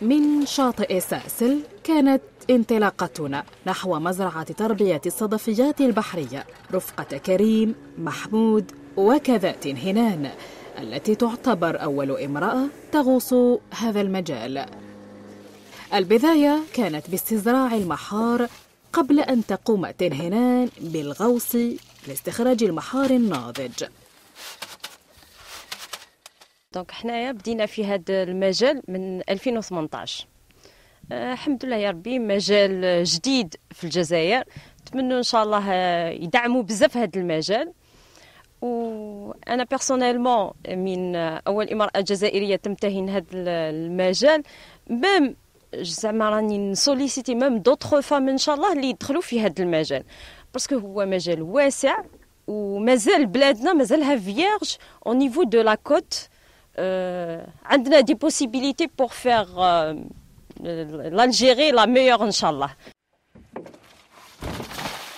من شاطئ ساسل كانت انطلاقتنا نحو مزرعة تربية الصدفيات البحرية رفقة كريم، محمود وكذات هنان التي تعتبر أول امرأة تغوص هذا المجال. البداية كانت باستزراع المحار قبل أن تقوم تنهنان بالغوص لاستخراج المحار الناضج دونك حنايا بدينا في هذا المجال من 2018 آه الحمد لله يا ربي مجال جديد في الجزائر نتمنوا ان شاء الله آه، يدعموا بزاف هذا المجال وانا بيرسونيلمون من آه، اول امراه جزائريه تمتهن هذا المجال ميم زعما راني نسوليسيتي ميم دوطخ فام ان شاء الله اللي يدخلوا في هذا المجال باسكو هو مجال واسع ومازال بلادنا مازالها فيرج او نيفو دو لا كوت Euh, عندنا دي بوسيبيليتي بور فيغ لالجيري لا ميور ان شاء الله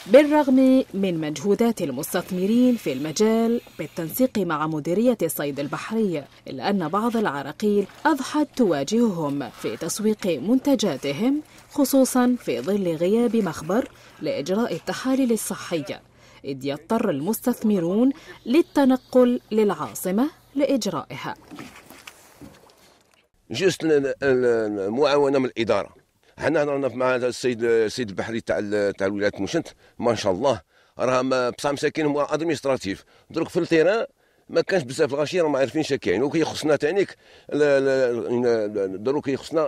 بالرغم من مجهودات المستثمرين في المجال بالتنسيق مع مديرية الصيد البحري إلا أن بعض العراقيل أضحت تواجههم في تسويق منتجاتهم خصوصا في ظل غياب مخبر لإجراء التحاليل الصحية إذ يضطر المستثمرون للتنقل للعاصمة لإجرائها جست المعاونه من الاداره حنا هضرنا مع السيد السيد البحري تاع تاع ولايه مشنت ما شاء الله راه بصح مساكين هو ادمينستراتيف درك في التيران ما كانش بزاف الغاشي عارفين عارفينش كاين وكيخصنا تانيك دروك يخصنا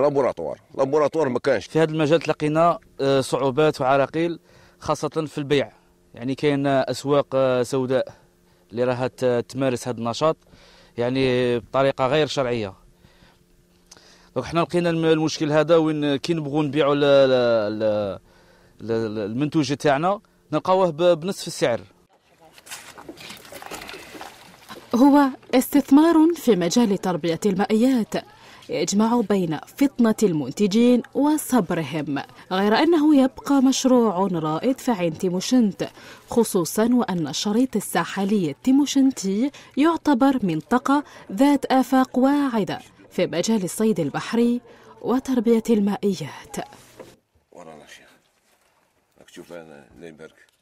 لابوراتوار لابوراتوار ما كانش في هذا المجال تلقينا آه، صعوبات وعراقيل خاصه في البيع يعني كاين آه، اسواق آه، سوداء اللي راها تمارس هذا النشاط يعني بطريقه غير شرعيه دونك حنا لقينا المشكل هذا وين كي نبغوا نبيعوا المنتوج تاعنا نلقاوه بنصف السعر هو استثمار في مجال تربيه المائيات يجمع بين فطنة المنتجين وصبرهم غير أنه يبقى مشروع رائد في عين تيموشنت خصوصا وأن الشريط الساحلي التيموشنتي يعتبر منطقة ذات آفاق واعدة في مجال الصيد البحري وتربية المائيات ورانا شيخ تشوف انا